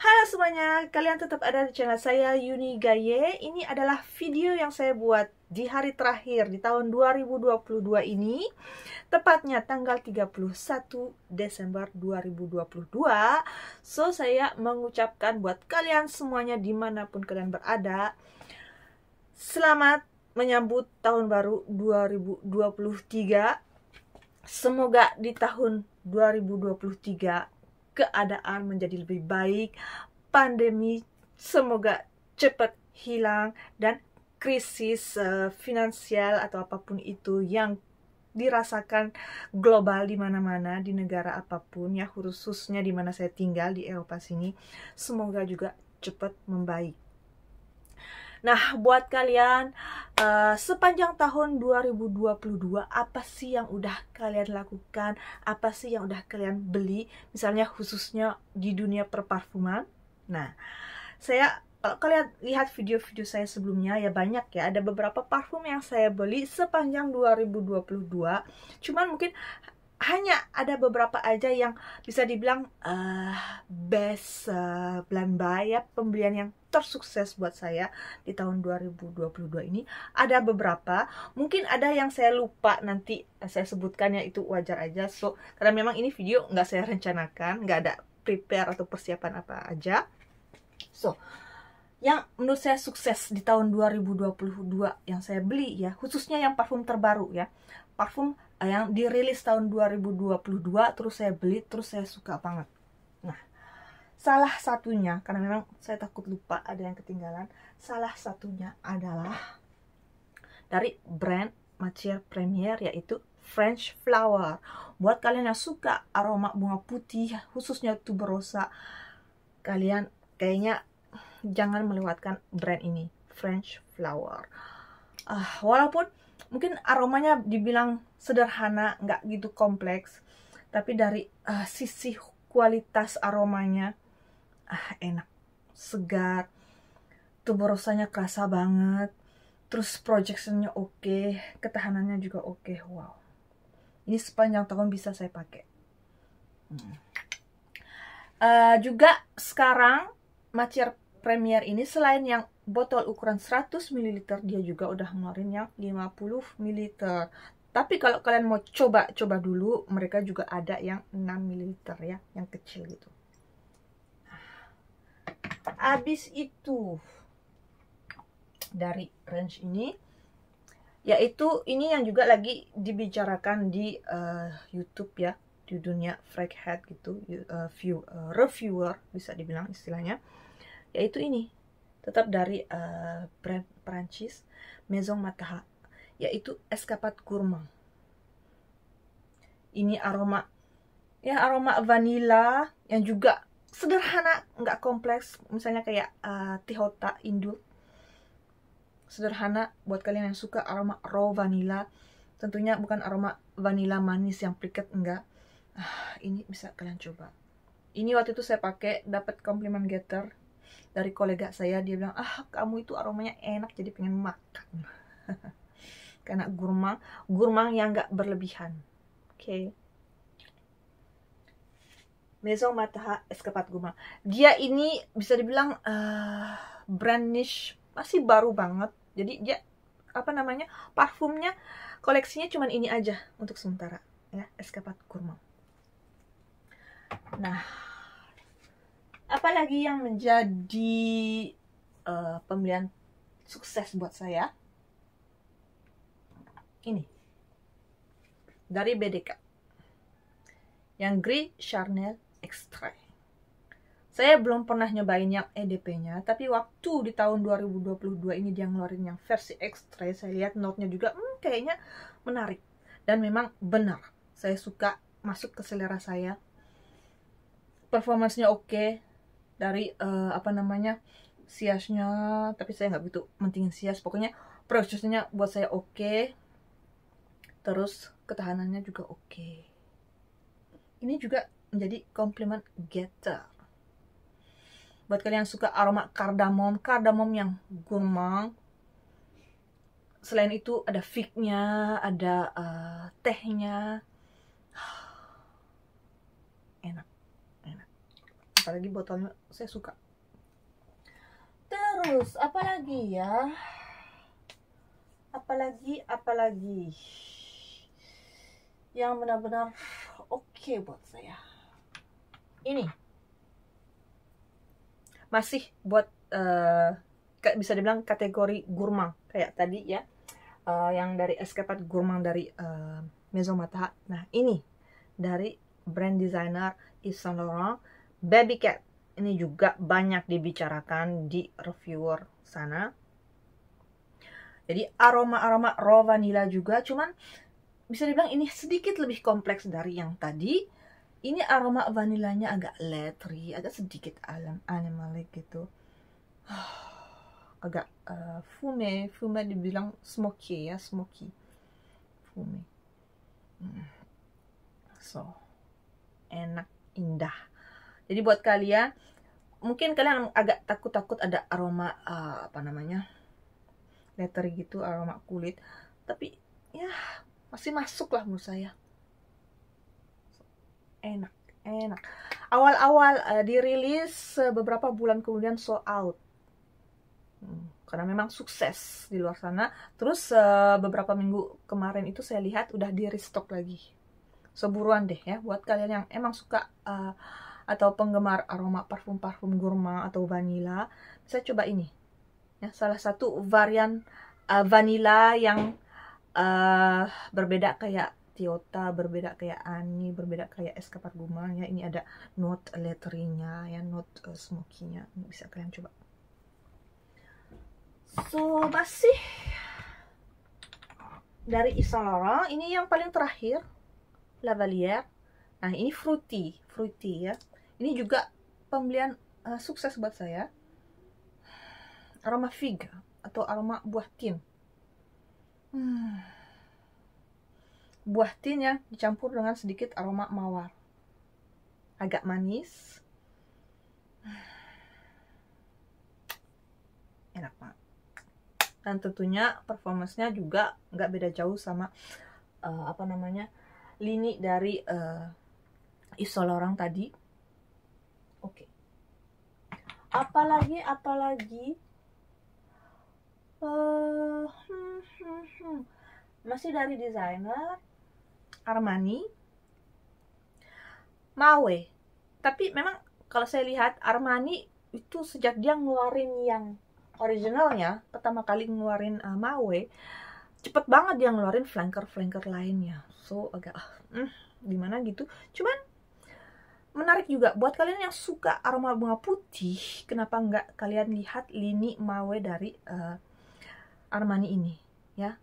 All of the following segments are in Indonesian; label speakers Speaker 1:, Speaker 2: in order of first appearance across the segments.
Speaker 1: Halo semuanya, kalian tetap ada di channel saya Yuni Gaye. Ini adalah video yang saya buat di hari terakhir di tahun 2022 ini. Tepatnya tanggal 31 Desember 2022. So, saya mengucapkan buat kalian semuanya dimanapun kalian berada. Selamat menyambut tahun baru 2023. Semoga di tahun 2023 keadaan menjadi lebih baik, pandemi semoga cepat hilang dan krisis uh, finansial atau apapun itu yang dirasakan global di mana-mana di negara apapun ya khususnya di mana saya tinggal di Eropa sini semoga juga cepat membaik Nah, buat kalian uh, sepanjang tahun 2022 apa sih yang udah kalian lakukan? Apa sih yang udah kalian beli? Misalnya khususnya di dunia perparfuman. Nah, saya kalau kalian lihat video-video saya sebelumnya ya banyak ya ada beberapa parfum yang saya beli sepanjang 2022 cuman mungkin hanya ada beberapa aja yang bisa dibilang uh, best uh, plan buy ya pembelian yang tersukses buat saya di tahun 2022 ini ada beberapa mungkin ada yang saya lupa nanti eh, saya sebutkan ya itu wajar aja so karena memang ini video nggak saya rencanakan nggak ada prepare atau persiapan apa aja so yang menurut saya sukses di tahun 2022 yang saya beli ya khususnya yang parfum terbaru ya parfum yang dirilis tahun 2022 terus saya beli terus saya suka banget nah salah satunya karena memang saya takut lupa ada yang ketinggalan salah satunya adalah dari brand Macier Premier yaitu French Flower buat kalian yang suka aroma bunga putih khususnya tuberosa kalian kayaknya jangan melewatkan brand ini French Flower uh, walaupun mungkin aromanya dibilang sederhana nggak gitu kompleks tapi dari uh, sisi kualitas aromanya ah enak segar tubuh rosanya kerasa banget terus projectionnya oke okay, ketahanannya juga oke okay. wow ini sepanjang tahun bisa saya pakai hmm. uh, juga sekarang macer Premier ini selain yang botol ukuran 100 ml dia juga udah ngeluarin yang 50 ml tapi kalau kalian mau coba-coba dulu mereka juga ada yang 6 ml ya yang kecil gitu habis itu dari range ini yaitu ini yang juga lagi dibicarakan di uh, YouTube ya di dunia Head gitu uh, view uh, reviewer bisa dibilang istilahnya yaitu ini tetap dari uh, eh, brand Perancis Maison Mataha yaitu Escapat Gourmand. Ini aroma ya aroma vanilla yang juga sederhana, nggak kompleks, misalnya kayak uh, eh, Tihota Indul. Sederhana buat kalian yang suka aroma raw vanilla Tentunya bukan aroma vanilla manis yang pliket enggak. Ah, ini bisa kalian coba. Ini waktu itu saya pakai dapat compliment getter dari kolega saya dia bilang ah kamu itu aromanya enak jadi pengen makan karena gurmang gurmang yang nggak berlebihan oke okay. Maison Mataha Escapat Gurmang dia ini bisa dibilang uh, eh, brandish masih baru banget jadi dia apa namanya parfumnya koleksinya cuman ini aja untuk sementara ya Escapat Gurmang nah apalagi yang menjadi uh, pembelian sukses buat saya ini dari BDK yang Gris Charnel Extra saya belum pernah nyobain yang EDP-nya, tapi waktu di tahun 2022 ini dia ngeluarin yang versi extra, saya lihat note-nya juga hmm, kayaknya menarik. Dan memang benar, saya suka masuk ke selera saya. performance oke, okay, dari uh, apa namanya siasnya tapi saya nggak begitu mentingin sias pokoknya prosesnya buat saya oke okay. terus ketahanannya juga oke okay. ini juga menjadi komplement getter buat kalian yang suka aroma kardamom kardamom yang gurmang selain itu ada fignya ada uh, tehnya apalagi botolnya saya suka terus apalagi ya apalagi apalagi yang benar-benar oke okay buat saya ini masih buat uh, bisa dibilang kategori gourmand kayak tadi ya uh, yang dari escapade gourmand dari uh, eh, Maison Mata nah ini dari brand designer Yves Saint Laurent Baby Cat ini juga banyak dibicarakan di reviewer sana. Jadi aroma-aroma raw vanilla juga, cuman bisa dibilang ini sedikit lebih kompleks dari yang tadi. Ini aroma vanilanya agak letri, agak sedikit alam animalik gitu. Agak uh, fume, fume dibilang smoky ya, smoky. Fume. Hmm. So, enak, indah jadi buat kalian mungkin kalian agak takut-takut ada aroma uh, apa namanya? letter gitu, aroma kulit. Tapi ya masih masuk lah menurut saya. Enak, enak. Awal-awal uh, dirilis uh, beberapa bulan kemudian sold out. Hmm, karena memang sukses di luar sana. Terus beberapa minggu kemarin itu saya lihat udah di restock lagi. Seburuan deh ya buat kalian yang emang suka uh, atau penggemar aroma parfum-parfum gurma atau vanilla bisa coba ini ya salah satu varian uh, eh, vanilla yang uh, berbeda kayak Tiota berbeda kayak Ani berbeda kayak escapar Guma ya ini ada note letterinya ya note uh, smokinya bisa kalian coba so masih dari Isolora, ini yang paling terakhir Lavalier nah ini fruity fruity ya ini juga pembelian uh, sukses buat saya aroma fig atau aroma buah tin hmm. buah tin yang dicampur dengan sedikit aroma mawar agak manis enak banget dan tentunya performancenya juga nggak beda jauh sama uh, apa namanya lini dari uh, orang tadi apalagi apalagi uh, masih dari desainer Armani Mawe tapi memang kalau saya lihat Armani itu sejak dia ngeluarin yang originalnya pertama kali ngeluarin uh, Mawe cepet banget dia ngeluarin flanker flanker lainnya so agak uh, gimana gitu cuman menarik juga buat kalian yang suka aroma bunga putih kenapa nggak kalian lihat lini mawe dari uh, Armani ini ya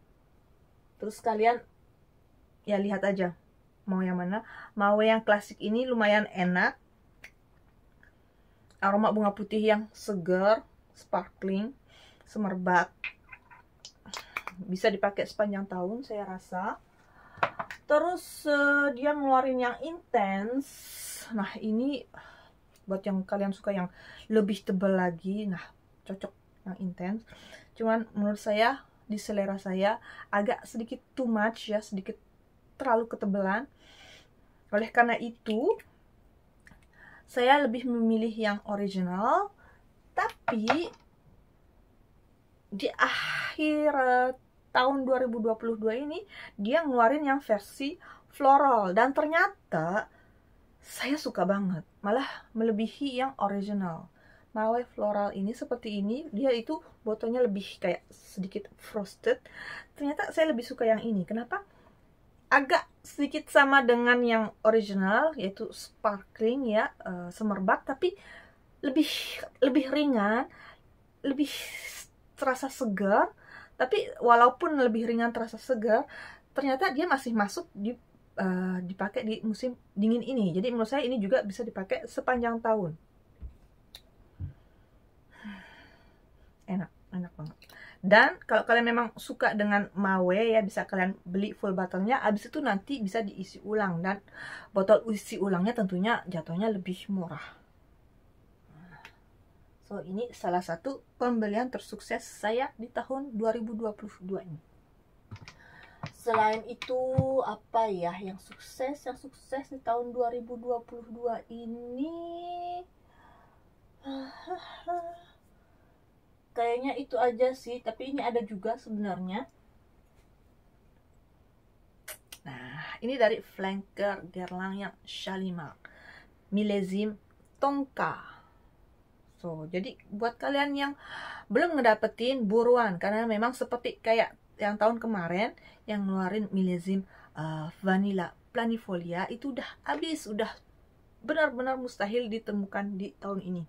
Speaker 1: terus kalian ya lihat aja mau yang mana mawe yang klasik ini lumayan enak aroma bunga putih yang segar sparkling semerbak bisa dipakai sepanjang tahun saya rasa terus uh, dia ngeluarin yang intens nah ini buat yang kalian suka yang lebih tebal lagi nah cocok yang intens cuman menurut saya di selera saya agak sedikit too much ya sedikit terlalu ketebelan oleh karena itu saya lebih memilih yang original tapi di akhir tahun 2022 ini dia ngeluarin yang versi floral dan ternyata saya suka banget malah melebihi yang original Malai floral ini seperti ini dia itu botolnya lebih kayak sedikit frosted ternyata saya lebih suka yang ini kenapa agak sedikit sama dengan yang original yaitu sparkling ya uh, semerbak tapi lebih lebih ringan lebih terasa segar tapi walaupun lebih ringan terasa segar ternyata dia masih masuk di uh, dipakai di musim dingin ini jadi menurut saya ini juga bisa dipakai sepanjang tahun enak enak banget dan kalau kalian memang suka dengan mawe ya bisa kalian beli full botolnya abis itu nanti bisa diisi ulang dan botol isi ulangnya tentunya jatuhnya lebih murah So, ini salah satu pembelian tersukses saya di tahun 2022 ini. Selain itu, apa ya yang sukses? Yang sukses di tahun 2022 ini kayaknya itu aja sih, tapi ini ada juga sebenarnya. Nah, ini dari flanker Gerlang yang Shalimar. Milezim Tongka so jadi buat kalian yang belum ngedapetin buruan karena memang seperti kayak yang tahun kemarin yang ngeluarin milizim uh, eh, vanilla planifolia itu udah habis, udah benar-benar mustahil ditemukan di tahun ini.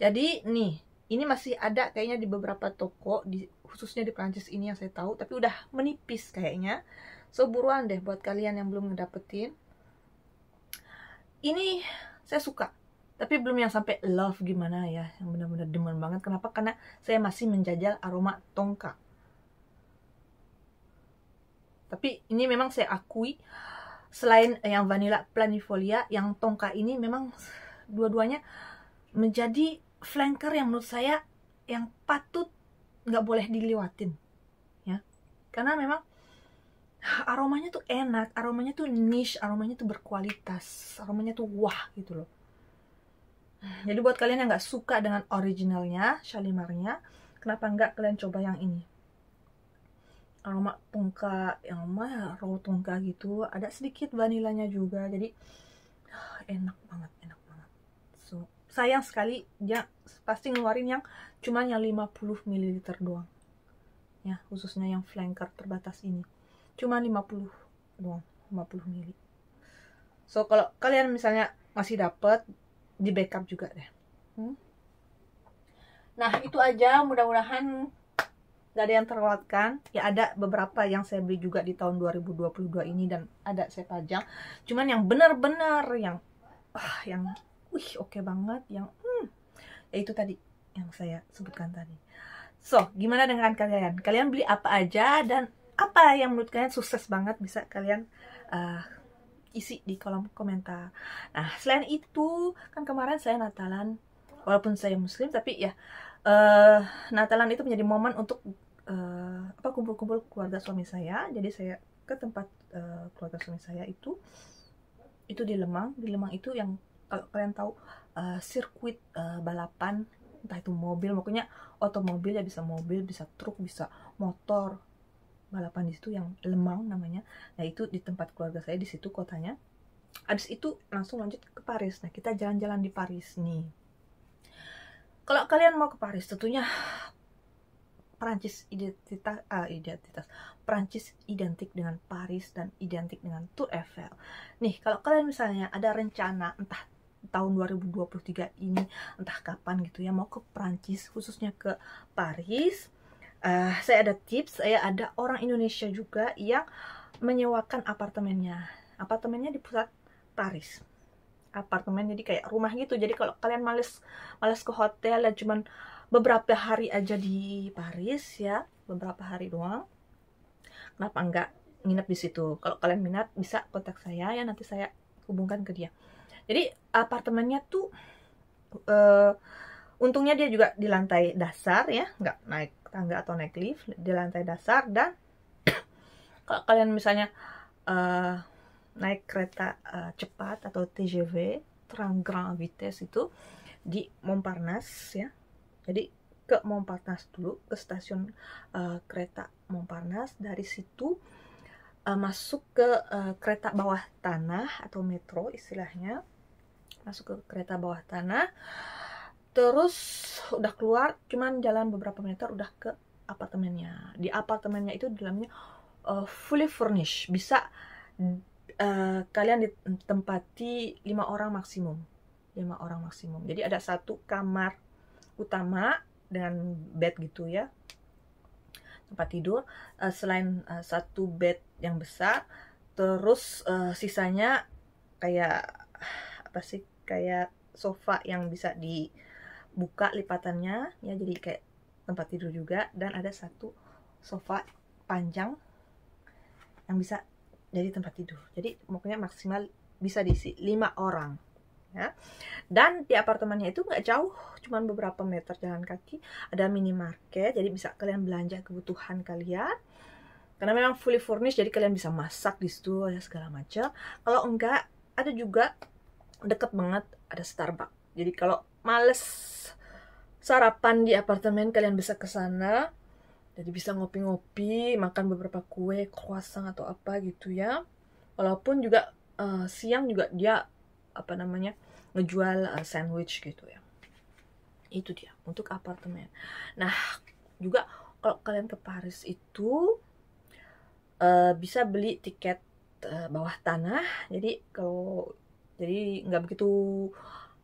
Speaker 1: Jadi nih, ini masih ada kayaknya di beberapa toko di khususnya di Prancis ini yang saya tahu tapi udah menipis kayaknya so buruan deh buat kalian yang belum ngedapetin ini saya suka tapi belum yang sampai love gimana ya yang benar-benar demen banget kenapa karena saya masih menjajal aroma tongka tapi ini memang saya akui selain yang vanilla planifolia yang tongka ini memang dua-duanya menjadi flanker yang menurut saya yang patut nggak boleh dilewatin ya karena memang aromanya tuh enak aromanya tuh niche aromanya tuh berkualitas aromanya tuh wah gitu loh jadi buat kalian yang nggak suka dengan originalnya, Shalimarnya, kenapa nggak kalian coba yang ini? Aroma tungka, yang mah raw tungka gitu, ada sedikit vanilanya juga, jadi enak banget, enak banget. So, sayang sekali dia pasti ngeluarin yang cuma yang 50 ml doang. Ya, khususnya yang flanker terbatas ini. Cuma 50 doang, 50 ml. So, kalau kalian misalnya masih dapat di backup juga deh. Hmm? Nah itu aja mudah-mudahan gak ada yang terlewatkan. Ya ada beberapa yang saya beli juga di tahun 2022 ini dan ada saya pajang. Cuman yang benar-benar yang ah, yang wih oke okay banget yang hmm, ya itu tadi yang saya sebutkan tadi. So, gimana dengan kalian? Kalian beli apa aja dan apa yang menurut kalian sukses banget bisa kalian uh, isi di kolom komentar. Nah, selain itu, kan kemarin saya Natalan, walaupun saya Muslim, tapi ya uh, Natalan itu menjadi momen untuk uh, apa kumpul-kumpul keluarga suami saya. Jadi saya ke tempat uh, keluarga suami saya itu, itu di Lemang. Di Lemang itu yang kalau kalian tahu sirkuit uh, balapan entah itu mobil, pokoknya otomobil ya bisa mobil, bisa truk, bisa motor, balapan di situ yang Lemang namanya nah itu di tempat keluarga saya di situ kotanya abis itu langsung lanjut ke Paris nah kita jalan-jalan di Paris nih kalau kalian mau ke Paris tentunya Perancis identitas ah, identitas Perancis identik dengan Paris dan identik dengan Tour Eiffel. Nih, kalau kalian misalnya ada rencana entah tahun 2023 ini entah kapan gitu ya mau ke Perancis khususnya ke Paris uh, saya ada tips saya eh, ada orang Indonesia juga yang menyewakan apartemennya apartemennya di pusat Paris apartemen jadi kayak rumah gitu jadi kalau kalian males males ke hotel dan cuman beberapa hari aja di Paris ya beberapa hari doang kenapa enggak nginep di situ kalau kalian minat bisa kontak saya ya nanti saya hubungkan ke dia jadi apartemennya tuh uh, Untungnya dia juga di lantai dasar ya, nggak naik tangga atau naik lift, di lantai dasar dan kalau kalian misalnya uh, naik kereta uh, cepat atau TGV, Trans grand vitesse itu di Montparnasse ya. Jadi ke Montparnasse dulu, ke stasiun uh, kereta Montparnasse, dari situ uh, masuk ke uh, kereta bawah tanah atau metro istilahnya. Masuk ke kereta bawah tanah terus udah keluar cuman jalan beberapa meter udah ke apartemennya di apartemennya itu dalamnya uh, fully furnished bisa uh, kalian ditempati lima orang maksimum lima orang maksimum jadi ada satu kamar utama dengan bed gitu ya tempat tidur uh, selain uh, satu bed yang besar terus uh, sisanya kayak apa sih kayak sofa yang bisa di buka lipatannya ya jadi kayak tempat tidur juga dan ada satu sofa panjang yang bisa jadi tempat tidur jadi pokoknya maksimal bisa diisi lima orang ya dan di apartemennya itu nggak jauh cuman beberapa meter jalan kaki ada minimarket jadi bisa kalian belanja kebutuhan kalian karena memang fully furnished jadi kalian bisa masak di situ ya segala macam kalau enggak ada juga deket banget ada Starbucks jadi kalau males sarapan di apartemen kalian bisa ke sana. Jadi bisa ngopi-ngopi, makan beberapa kue, croissant atau apa gitu ya. Walaupun juga uh, siang juga dia apa namanya ngejual uh, sandwich gitu ya. Itu dia untuk apartemen. Nah, juga kalau kalian ke Paris itu uh, bisa beli tiket uh, bawah tanah. Jadi kalau jadi nggak begitu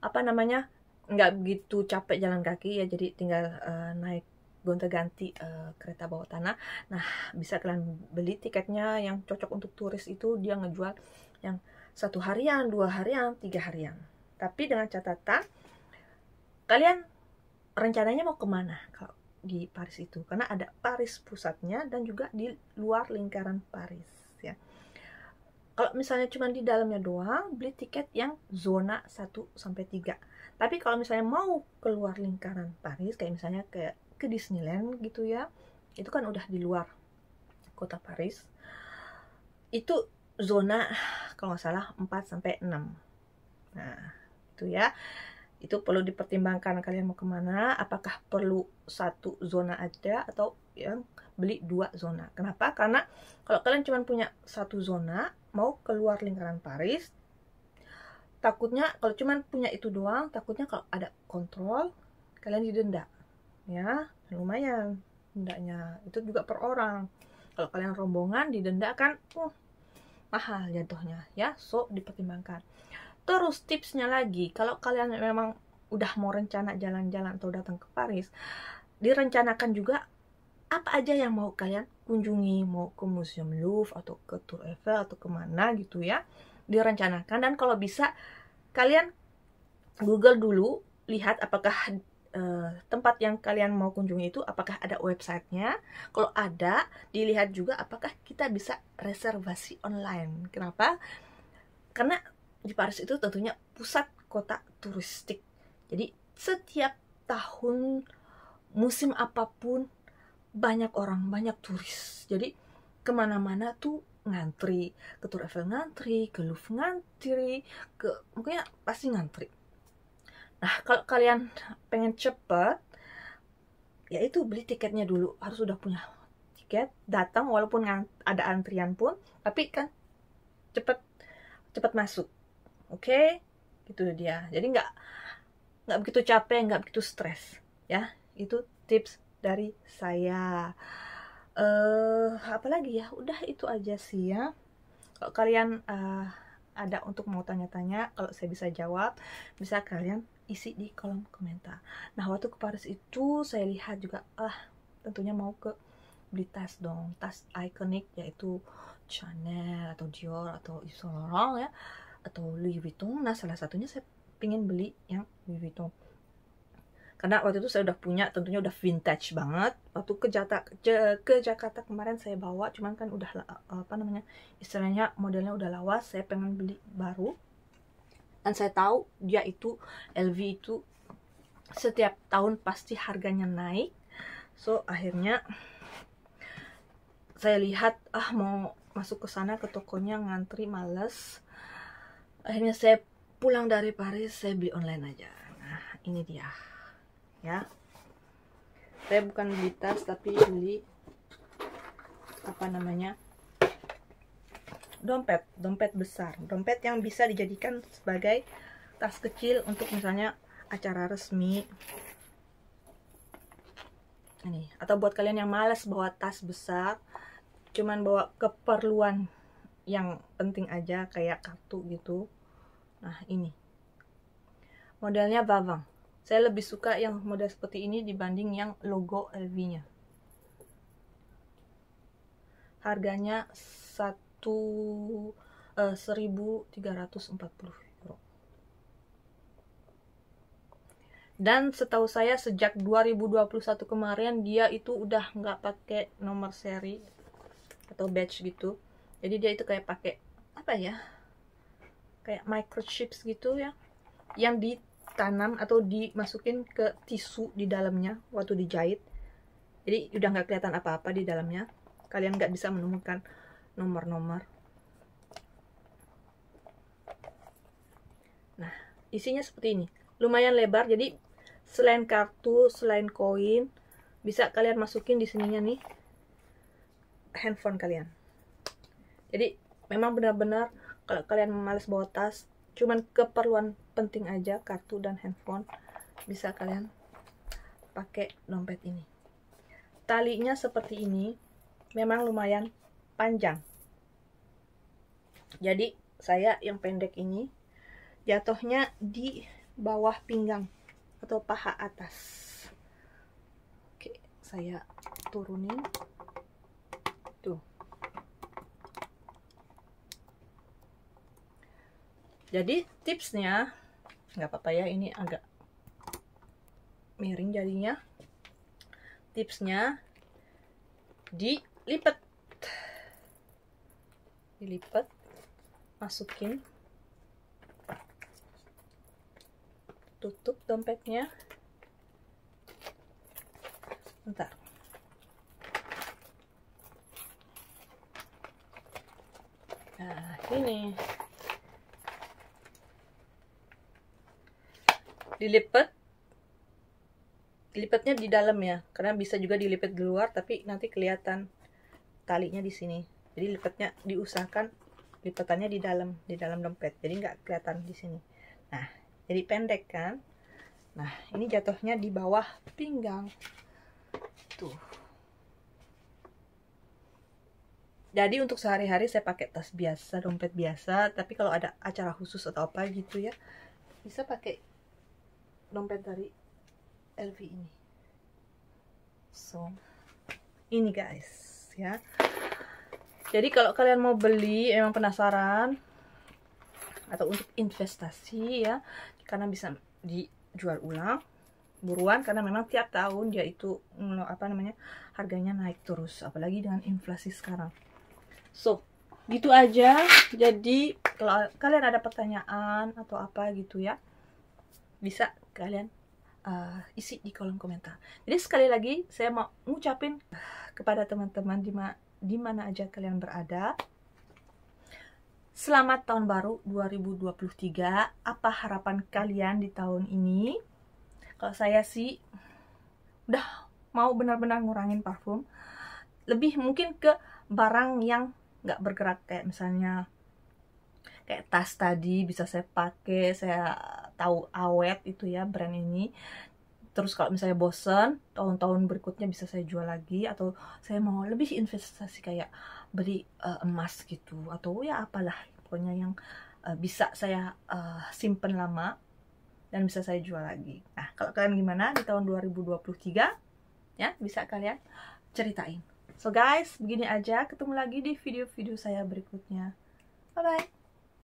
Speaker 1: apa namanya nggak begitu capek jalan kaki ya jadi tinggal uh, naik gonta-ganti uh, eh, kereta bawah tanah. Nah, bisa kalian beli tiketnya yang cocok untuk turis itu dia ngejual yang satu harian, dua harian, tiga harian. Tapi dengan catatan kalian rencananya mau kemana kalau di Paris itu? Karena ada Paris pusatnya dan juga di luar lingkaran Paris kalau misalnya cuma di dalamnya doang beli tiket yang zona 1 sampai 3 tapi kalau misalnya mau keluar lingkaran Paris kayak misalnya ke ke Disneyland gitu ya itu kan udah di luar kota Paris itu zona kalau nggak salah 4 sampai 6 nah itu ya itu perlu dipertimbangkan kalian mau kemana apakah perlu satu zona aja atau yang beli dua zona kenapa karena kalau kalian cuma punya satu zona mau keluar lingkaran Paris takutnya kalau cuman punya itu doang takutnya kalau ada kontrol kalian didenda ya lumayan dendanya itu juga per orang kalau kalian rombongan didenda kan uh, mahal jatuhnya ya so dipertimbangkan terus tipsnya lagi kalau kalian memang udah mau rencana jalan-jalan atau datang ke Paris direncanakan juga apa aja yang mau kalian kunjungi mau ke museum Louvre atau ke Tour Eiffel atau kemana gitu ya direncanakan dan kalau bisa kalian Google dulu lihat apakah uh, tempat yang kalian mau kunjungi itu apakah ada websitenya kalau ada dilihat juga apakah kita bisa reservasi online kenapa karena di Paris itu tentunya pusat kota turistik jadi setiap tahun musim apapun banyak orang banyak turis jadi kemana-mana tuh ngantri ke Tour Eiffel ngantri ke Louvre ngantri ke mungkinnya pasti ngantri nah kalau kalian pengen cepet ya itu beli tiketnya dulu harus sudah punya tiket datang walaupun ada antrian pun tapi kan cepet cepet masuk oke okay? gitu dia jadi nggak nggak begitu capek nggak begitu stres ya itu tips dari saya eh uh, apalagi ya udah itu aja sih ya kalau kalian uh, ada untuk mau tanya-tanya kalau saya bisa jawab bisa kalian isi di kolom komentar nah waktu ke Paris itu saya lihat juga ah tentunya mau ke beli tas dong tas ikonik yaitu Chanel atau Dior atau Yves Saint Laurent ya atau Louis Vuitton nah salah satunya saya ingin beli yang Louis Vuitton karena waktu itu saya udah punya tentunya udah vintage banget waktu ke Jakarta ke, Jakarta kemarin saya bawa cuman kan udah eh, apa namanya istilahnya modelnya udah lawas saya pengen beli baru dan saya tahu dia itu LV itu setiap tahun pasti harganya naik so akhirnya saya lihat ah mau masuk ke sana ke tokonya ngantri males akhirnya saya pulang dari Paris saya beli online aja nah ini dia ya saya bukan beli tas tapi beli apa namanya dompet dompet besar dompet yang bisa dijadikan sebagai tas kecil untuk misalnya acara resmi ini atau buat kalian yang males bawa tas besar cuman bawa keperluan yang penting aja kayak kartu gitu nah ini modelnya babang saya lebih suka yang model seperti ini dibanding yang logo LV-nya. Harganya 1 eh, 1340 euro. Dan setahu saya sejak 2021 kemarin dia itu udah nggak pakai nomor seri atau batch gitu. Jadi dia itu kayak pakai apa ya? Kayak microchips gitu ya. Yang di ditanam atau dimasukin ke tisu di dalamnya waktu dijahit jadi udah nggak kelihatan apa-apa di dalamnya kalian nggak bisa menemukan nomor-nomor nah isinya seperti ini lumayan lebar jadi selain kartu selain koin bisa kalian masukin di sininya nih handphone kalian jadi memang benar-benar kalau kalian males bawa tas cuman keperluan penting aja kartu dan handphone bisa kalian pakai dompet ini talinya seperti ini memang lumayan panjang jadi saya yang pendek ini jatuhnya di bawah pinggang atau paha atas oke saya turunin tuh jadi tipsnya nggak apa-apa ya ini agak miring jadinya tipsnya dilipat dilipat masukin tutup dompetnya bentar nah ini dilipat lipatnya di dalam ya karena bisa juga dilipat di luar tapi nanti kelihatan talinya di sini jadi lipatnya diusahakan lipatannya di dalam di dalam dompet jadi nggak kelihatan di sini nah jadi pendek kan nah ini jatuhnya di bawah pinggang tuh jadi untuk sehari-hari saya pakai tas biasa dompet biasa tapi kalau ada acara khusus atau apa gitu ya bisa pakai dompet dari LV ini so ini guys ya jadi kalau kalian mau beli emang penasaran atau untuk investasi ya karena bisa dijual ulang buruan karena memang tiap tahun dia itu mm, apa namanya harganya naik terus apalagi dengan inflasi sekarang so gitu aja jadi kalau kalian ada pertanyaan atau apa gitu ya bisa kalian uh, isi di kolom komentar. Jadi sekali lagi saya mau ngucapin eh, kepada teman-teman di, ma di mana aja kalian berada. Selamat tahun baru 2023. Apa harapan kalian di tahun ini? Kalau saya sih udah mau benar-benar ngurangin parfum. Lebih mungkin ke barang yang nggak bergerak kayak misalnya kayak tas tadi bisa saya pakai, saya tahu awet itu ya brand ini terus kalau misalnya bosen tahun-tahun berikutnya bisa saya jual lagi atau saya mau lebih investasi kayak beli uh, emas gitu atau ya apalah pokoknya yang uh, bisa saya uh, simpen lama dan bisa saya jual lagi nah kalau kalian gimana di tahun 2023 ya bisa kalian ceritain so guys begini aja ketemu lagi di video-video saya berikutnya bye bye